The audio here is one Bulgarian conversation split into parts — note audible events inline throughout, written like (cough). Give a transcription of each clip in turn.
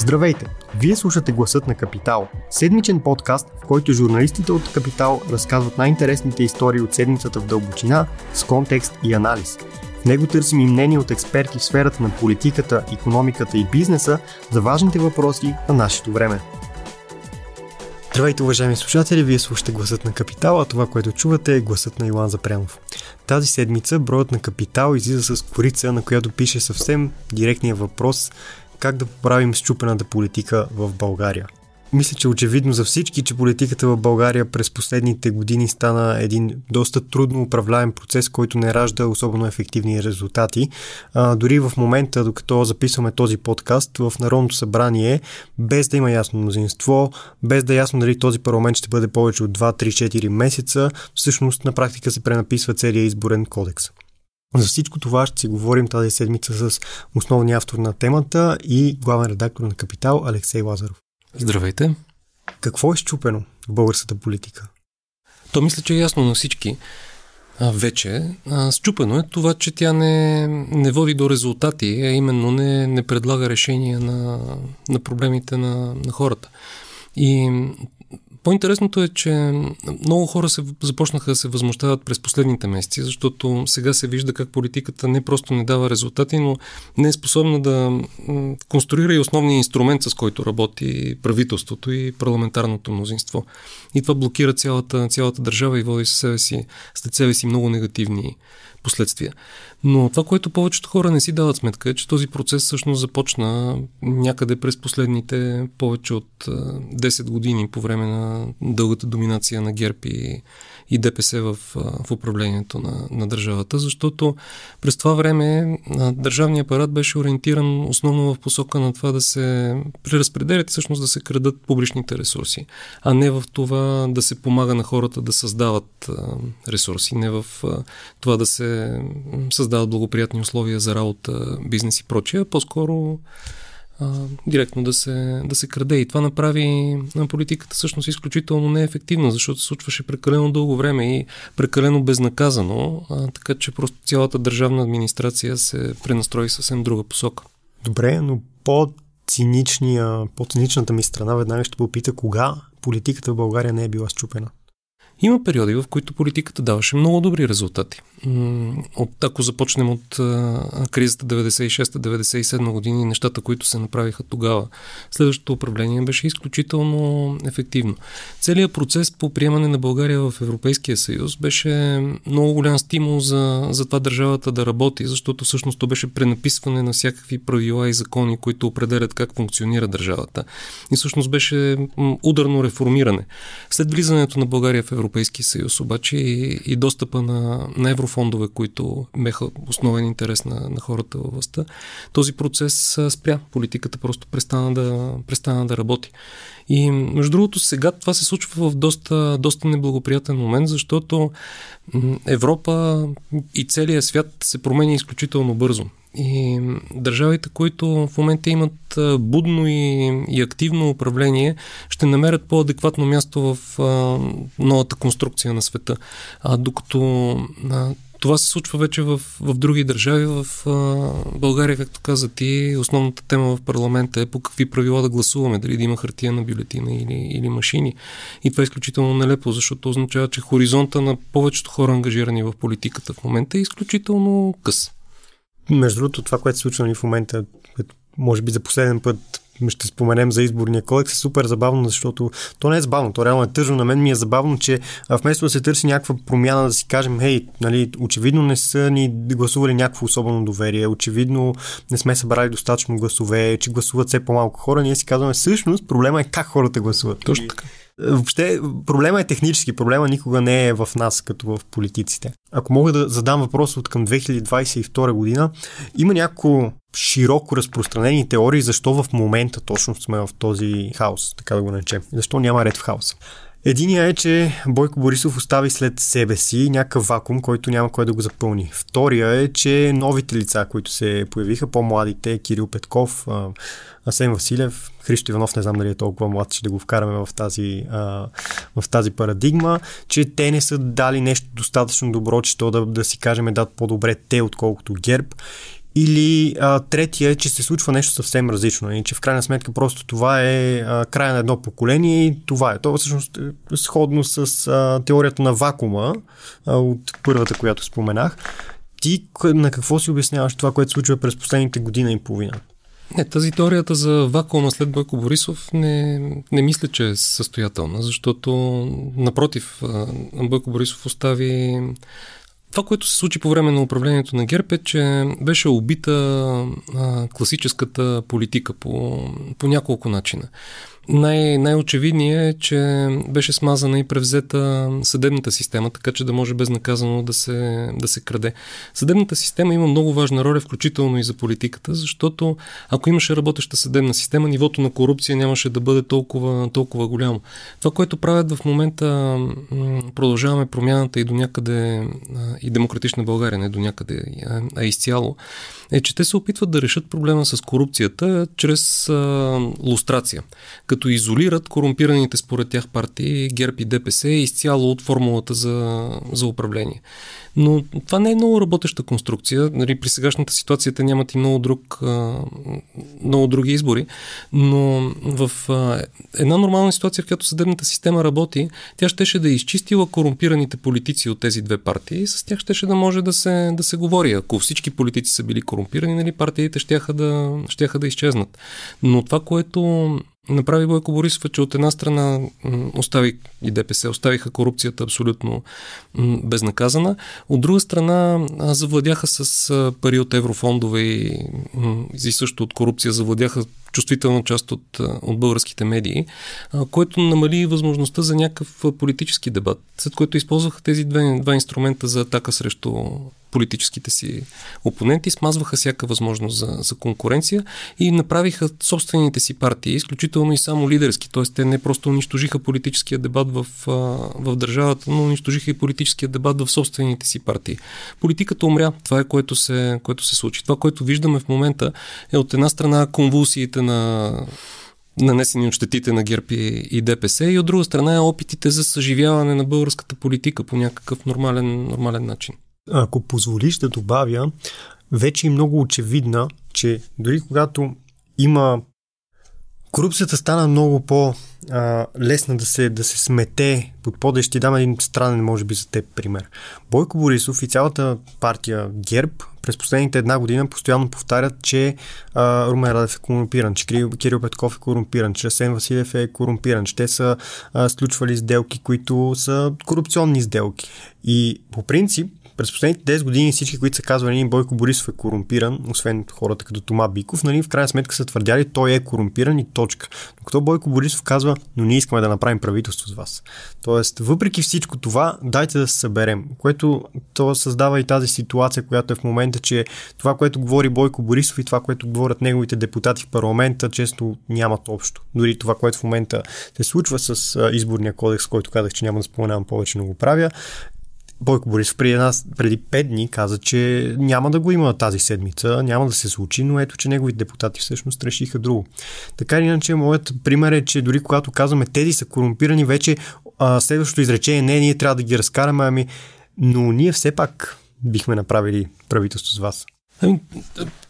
Здравейте! Вие слушате Гласът на Капитал, седмичен подкаст, в който журналистите от Капитал разказват най-интересните истории от седмицата в дълбочина, с контекст и анализ. В него търсим и мнение от експерти в сферата на политиката, економиката и бизнеса за важните въпроси на нашето време. Здравейте, уважаеми слушатели! Вие слушате Гласът на Капитал, а това, което чувате е гласът на Илан Запрянов. Тази седмица броят на Капитал излиза с корица, на която пише съвсем директния въпрос как да поправим счупената политика в България. Мисля, че е очевидно за всички, че политиката в България през последните години стана един доста трудно управляем процес, който не ражда особено ефективни резултати. А, дори в момента, докато записваме този подкаст, в Народното събрание, без да има ясно мнозинство, без да е ясно дали този парламент ще бъде повече от 2, 3, 4 месеца, всъщност на практика се пренаписва целият изборен кодекс. За всичко това ще си говорим тази седмица с основния автор на темата и главен редактор на Капитал Алексей Лазаров. Здравейте! Какво е щупено в българската политика? То мисля, че е ясно на всички а, вече. А, счупено е това, че тя не, не води до резултати, а именно не, не предлага решения на, на проблемите на, на хората. И по-интересното е, че много хора се започнаха да се възмущават през последните месеци, защото сега се вижда как политиката не просто не дава резултати, но не е способна да конструира и основния инструмент, с който работи правителството и парламентарното мнозинство. И това блокира цялата, цялата държава и води със себе си, след себе си много негативни последствия. Но това, което повечето хора не си дават сметка е, че този процес всъщност започна някъде през последните повече от 10 години по време на дългата доминация на ГЕРБ и и ДПС в, в управлението на, на държавата, защото през това време държавният апарат беше ориентиран основно в посока на това да се преразпределят и всъщност да се крадат публичните ресурси, а не в това да се помага на хората да създават ресурси, не в това да се създават благоприятни условия за работа, бизнес и прочее, по-скоро а, директно да се, да се краде. И това направи на политиката всъщност изключително неефективна, защото се случваше прекалено дълго време и прекалено безнаказано, а, така че просто цялата държавна администрация се пренастрои съвсем друга посока. Добре, но по по-циничната ми страна веднага ще попита кога политиката в България не е била счупена. Има периоди, в които политиката даваше много добри резултати. От, ако започнем от а, кризата 96-97 години, нещата, които се направиха тогава, следващото управление беше изключително ефективно. Целият процес по приемане на България в Европейския съюз беше много голям стимул за, за това държавата да работи, защото всъщност то беше пренаписване на всякакви правила и закони, които определят как функционира държавата. И всъщност беше ударно реформиране. След влизането на България в Европейския Европейския съюз, обаче и, и достъпа на, на еврофондове, които беха основен интерес на, на хората във властта, този процес спря. Политиката просто престана да, престана да работи. И между другото, сега това се случва в доста, доста неблагоприятен момент, защото Европа и целият свят се променя изключително бързо. И държавите, които в момента имат будно и, и активно управление, ще намерят по-адекватно място в а, новата конструкция на света. А, докато а, това се случва вече в, в други държави. В а, България, както каза ти, основната тема в парламента е по какви правила да гласуваме, дали да има хартия на бюлетина или, или машини. И това е изключително нелепо, защото означава, че хоризонта на повечето хора, ангажирани в политиката в момента, е изключително къс. Между другото, това, което се случва ни в момента, което може би за последен път ще споменем за изборния кодекс, е супер забавно, защото то не е забавно, то реално е тъжно. На мен ми е забавно, че вместо да се търси някаква промяна, да си кажем, хей, нали, очевидно не са ни гласували някакво особено доверие, очевидно не сме събрали достатъчно гласове, че гласуват все по-малко хора, ние си казваме, всъщност проблема е как хората гласуват. Точно така. Въобще, проблема е технически, проблема никога не е в нас, като в политиците. Ако мога да задам въпрос от към 2022 година, има някакво широко разпространени теории, защо в момента точно сме в този хаос, така да го наречем. Защо няма ред в хаос? Единия е, че Бойко Борисов остави след себе си някакъв вакуум, който няма кой да го запълни. Втория е, че новите лица, които се появиха, по-младите, Кирил Петков, Асен Василев, Христо Иванов, не знам дали е толкова млад, че да го вкараме в тази, а, в тази парадигма, че те не са дали нещо достатъчно добро, че то да, да си кажем дат по-добре те, отколкото ГЕРБ. Или а, третия е, че се случва нещо съвсем различно и че в крайна сметка просто това е а, края на едно поколение и това е. То всъщност е сходно с а, теорията на вакуума а, от първата, която споменах. Ти на какво си обясняваш това, което случва през последните година и половина? Не, тази теорията за вакуума след Бойко Борисов не, не мисля, че е състоятелна, защото напротив, Бойко Борисов остави това, което се случи по време на управлението на ГЕРБ е, че беше убита а, класическата политика по, по няколко начина. Най- най-очевидният е, че беше смазана и превзета съдебната система, така че да може безнаказано да се, да се краде. Съдебната система има много важна роля, включително и за политиката, защото ако имаше работеща съдебна система, нивото на корупция нямаше да бъде толкова, толкова голямо. Това, което правят в момента продължаваме промяната и до някъде и демократична България, не до някъде, а изцяло, е, че те се опитват да решат проблема с корупцията чрез а, лустрация. Като като изолират корумпираните според тях партии ГЕРБ и ДПС изцяло от формулата за, за управление. Но това не е много работеща конструкция. Нали, при сегашната ситуация те нямат и много, друг, много други избори. Но в една нормална ситуация, в която съдебната система работи, тя щеше да е изчистила корумпираните политици от тези две партии и с тях щеше да може да се, да се говори. Ако всички политици са били корумпирани, нали, партиите щяха да, щяха да изчезнат. Но това, което направи Бойко Борисова, е, че от една страна остави и ДПС, оставиха корупцията абсолютно безнаказана, от друга страна завладяха с пари от еврофондове и, и също от корупция завладяха чувствителна част от, от българските медии, което намали възможността за някакъв политически дебат, след което използваха тези две, два инструмента за атака срещу политическите си опоненти, смазваха всяка възможност за, за конкуренция и направиха собствените си партии, изключително и само лидерски. Т.е. те не просто унищожиха политическия дебат в, в държавата, но унищожиха и политическия дебат в собствените си партии. Политиката умря. Това е което се, което се случи. Това, което виждаме в момента е от една страна конвулсиите на нанесени от щетите на ГЕРБ и, и ДПС и от друга страна е опитите за съживяване на българската политика по някакъв нормален, нормален начин ако позволиш да добавя, вече е много очевидна, че дори когато има Корупцията стана много по-лесна да се, да се смете под подещи. дам един странен, може би, за теб пример. Бойко Борисов и цялата партия ГЕРБ през последните една година постоянно повтарят, че а, Румен Радев е корумпиран, че Кирил, Кирил Петков е корумпиран, че Сен Василев е корумпиран, че те са а, сключвали сделки, които са корупционни сделки. И по принцип през последните 10 години всички, които са казвали, Бойко Борисов е корумпиран, освен хората като Тома Биков, нали, в крайна сметка са твърдяли, той е корумпиран и точка. Докато Бойко Борисов казва, но ние искаме да направим правителство с вас. Тоест, въпреки всичко това, дайте да се съберем, което то създава и тази ситуация, която е в момента, че това, което говори Бойко Борисов и това, което говорят неговите депутати в парламента, често нямат общо. Дори това, което в момента се случва с изборния кодекс, който казах, че няма да споменавам повече, но го правя, Бойко Борисов преди, една, преди 5 дни каза, че няма да го има тази седмица, няма да се случи, но ето, че неговите депутати всъщност решиха друго. Така или иначе, моят пример е, че дори когато казваме тези са корумпирани, вече а, следващото изречение не, ние трябва да ги разкараме, ами, но ние все пак бихме направили правителство с вас. Ами,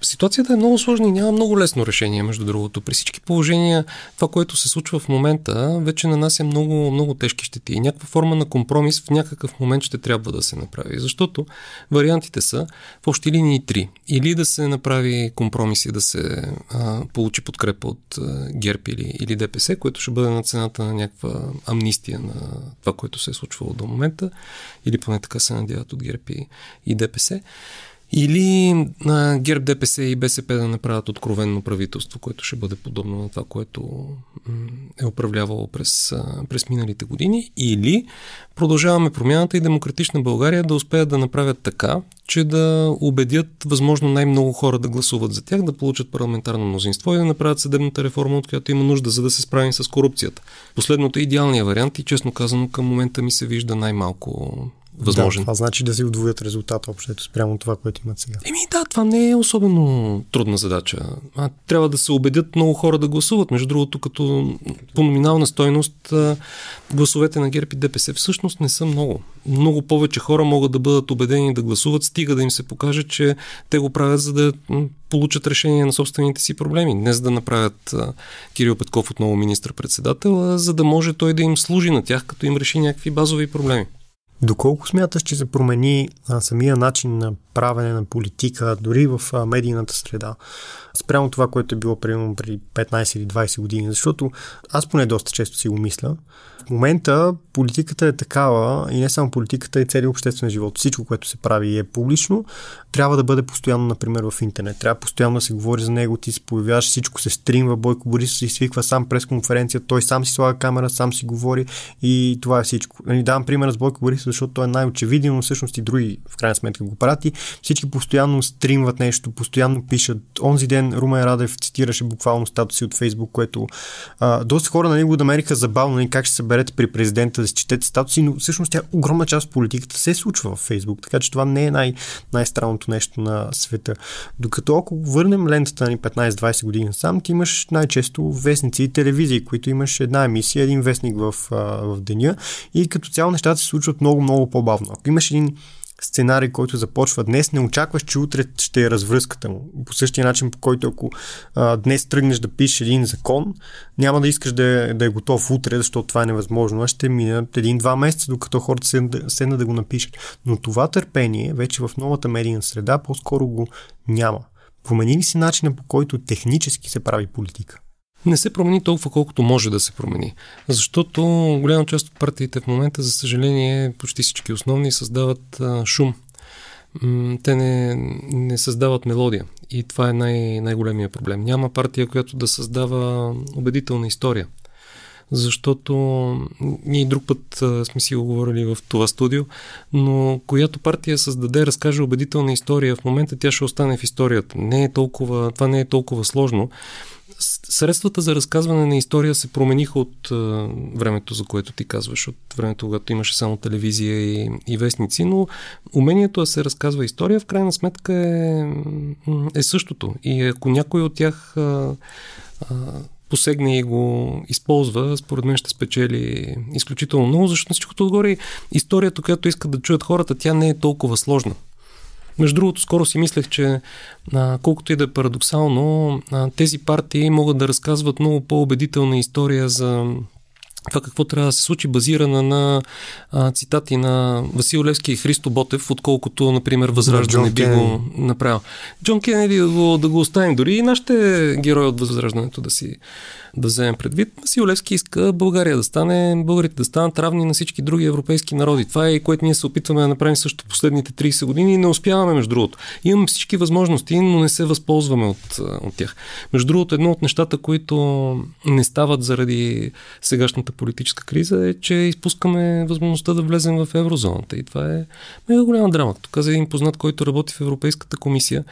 ситуацията е много сложна и няма много лесно решение, между другото. При всички положения, това, което се случва в момента, вече на нас е много, много тежки щети. И някаква форма на компромис в някакъв момент ще трябва да се направи. Защото вариантите са в общи линии три. Или да се направи компромис и да се а, получи подкрепа от а, ГЕРБ или, или ДПС, което ще бъде на цената на някаква амнистия на това, което се е случвало до момента. Или поне така се надяват от ГЕРБ и, и ДПС. Или а, ГЕРБ, ДПС и БСП да направят откровенно правителство, което ще бъде подобно на това, което е управлявало през, през миналите години. Или продължаваме промяната и демократична България да успеят да направят така, че да убедят възможно най-много хора да гласуват за тях, да получат парламентарно мнозинство и да направят съдебната реформа, от която има нужда, за да се справим с корупцията. Последното е идеалният вариант и честно казано към момента ми се вижда най-малко възможен. Да, това значи да си удвоят резултата общо спрямо това, което имат сега. Еми да, това не е особено трудна задача. А, трябва да се убедят много хора да гласуват. Между другото, като по номинална стойност гласовете на ГЕРБ и ДПС всъщност не са много. Много повече хора могат да бъдат убедени да гласуват, стига да им се покаже, че те го правят за да получат решение на собствените си проблеми. Не за да направят Кирил Петков отново министр-председател, а за да може той да им служи на тях, като им реши някакви базови проблеми. Доколко смяташ, че се промени а, самия начин на правене на политика, дори в а, медийната среда, спрямо това, което е било примерно при 15 или 20 години? Защото аз поне доста често си го мисля. В момента политиката е такава и не само политиката, и целият обществен живот. Всичко, което се прави и е публично, трябва да бъде постоянно, например, в интернет. Трябва постоянно да се говори за него, ти се появяваш, всичко се стримва, Бойко Борисов се свиква сам през конференция, той сам си слага камера, сам си говори и това е всичко. Не нали, давам пример с Бойко Борисов, защото той е най-очевиден, но всъщност и други в крайна сметка го прати. Всички постоянно стримват нещо, постоянно пишат. Онзи ден Румен Радев цитираше буквално статуси от Фейсбук, което а, доста хора на нали, него намериха забавно и нали, как ще се берете при президента да си четете статуси, но всъщност тя огромна част от политиката се случва в Фейсбук, така че това не е най- най-странното нещо на света. Докато ако върнем лентата ни нали, 15-20 години сам, ти имаш най-често вестници и телевизии, които имаш една емисия, един вестник в, в деня и като цяло нещата се случват много-много по-бавно. Ако имаш един сценарий, който започва днес, не очакваш, че утре ще е развръзката му. По същия начин, по който ако а, днес тръгнеш да пишеш един закон, няма да искаш да е, да е готов утре, защото това е невъзможно, а ще минат един-два месеца, докато хората седнат да го напишат. Но това търпение вече в новата медийна среда по-скоро го няма. Промени ли си начина по който технически се прави политика? не се промени толкова колкото може да се промени. Защото голяма част от партиите в момента, за съжаление, почти всички основни създават а, шум. Те не, не създават мелодия. И това е най- най-големия проблем. Няма партия, която да създава убедителна история. Защото ние друг път а, сме си го говорили в това студио, но която партия създаде, разкаже убедителна история, в момента тя ще остане в историята. Не е толкова, това не е толкова сложно. Средствата за разказване на история се промениха от а, е, времето, за което ти казваш, от времето, когато имаше само телевизия и, и вестници, но умението да се разказва история в крайна сметка е, е същото. И ако някой от тях а, е, а, е, посегне и го използва, според мен ще спечели изключително много, защото на всичкото отгоре историята, която искат да чуят хората, тя не е толкова сложна. Между другото, скоро си мислех, че а, колкото и да е парадоксално, а, тези партии могат да разказват много по-убедителна история за това какво трябва да се случи, базирана на а, цитати на Васил Левски и Христо Ботев, отколкото, например, Възраждане би го направил. Джон Кенеди да го, да го оставим дори и нашите герои от Възраждането да си да вземем предвид. Сиолевски иска България да стане, българите да станат равни на всички други европейски народи. Това е и което ние се опитваме да направим също последните 30 години и не успяваме, между другото. Имаме всички възможности, но не се възползваме от, от тях. Между другото, едно от нещата, които не стават заради сегашната политическа криза е, че изпускаме възможността да влезем в еврозоната. И това е мега голяма драма. Тук каза един познат, който работи в Европейската комисия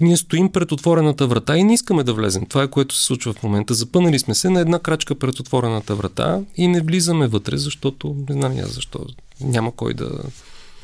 ние стоим пред отворената врата и не искаме да влезем. Това е което се случва в момента. Запънали сме се на една крачка пред отворената врата и не влизаме вътре, защото не знам я защо. Няма кой да.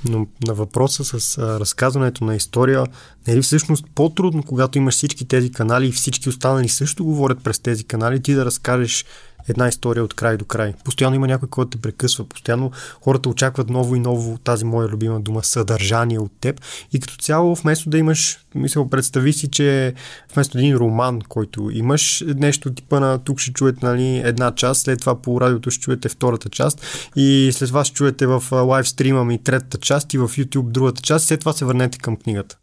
Но на въпроса с а, разказването на история, не е ли всъщност по-трудно, когато имаш всички тези канали и всички останали също говорят през тези канали, ти да разкажеш една история от край до край. Постоянно има някой, който те прекъсва. Постоянно хората очакват ново и ново, тази моя любима дума, съдържание от теб. И като цяло, вместо да имаш, мисля, представи си, че вместо един роман, който имаш, нещо типа на тук ще чуете нали, една част, след това по радиото ще чуете втората част и след това ще чуете в лайвстрима ми третата част и в YouTube другата част, след това се върнете към книгата.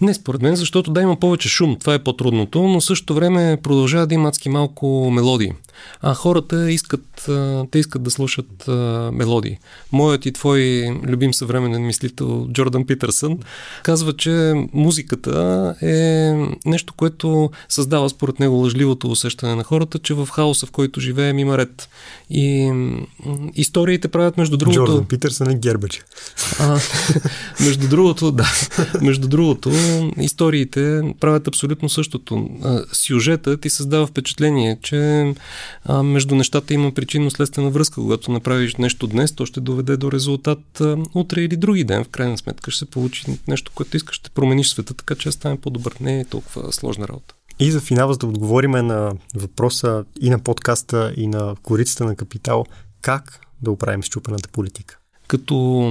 Не, според мен, защото да има повече шум, това е по-трудното, но същото време продължава да има адски малко мелодии. А хората искат, те искат да слушат мелодии. Моят и твой любим съвременен мислител Джордан Питърсън казва, че музиката е нещо, което създава според него лъжливото усещане на хората, че в хаоса, в който живеем, има ред. И историите правят между другото... Джордан Питърсън е гербач. (laughs) между другото, да. Между другото, историите правят абсолютно същото. Сюжета ти създава впечатление, че между нещата има причинно-следствена връзка. Когато направиш нещо днес, то ще доведе до резултат утре или други ден. В крайна сметка ще се получи нещо, което искаш. Ще промениш света, така че стане по-добър. Не е толкова сложна работа. И за финал, за да отговориме на въпроса и на подкаста, и на корицата на Капитал, как да оправим щупената политика? като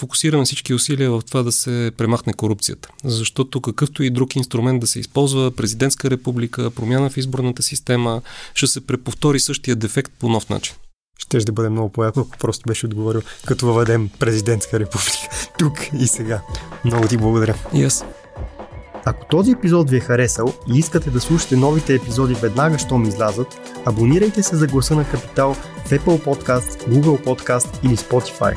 фокусираме всички усилия в това да се премахне корупцията. Защото какъвто и друг инструмент да се използва, президентска република, промяна в изборната система, ще се преповтори същия дефект по нов начин. Ще ще бъде много по-яко, ако просто беше отговорил, като въведем президентска република (laughs) тук и сега. Много ти благодаря. И yes. Ако този епизод ви е харесал и искате да слушате новите епизоди веднага, щом излязат, абонирайте се за гласа на Капитал в Apple Podcast, Google Podcast или Spotify.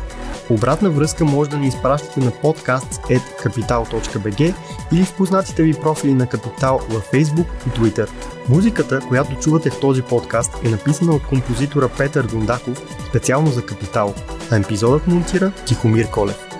Обратна връзка може да ни изпращате на podcast.capital.bg или в познатите ви профили на Капитал във Facebook и Twitter. Музиката, която чувате в този подкаст е написана от композитора Петър Дундаков специално за Капитал, а епизодът монтира Тихомир Колев.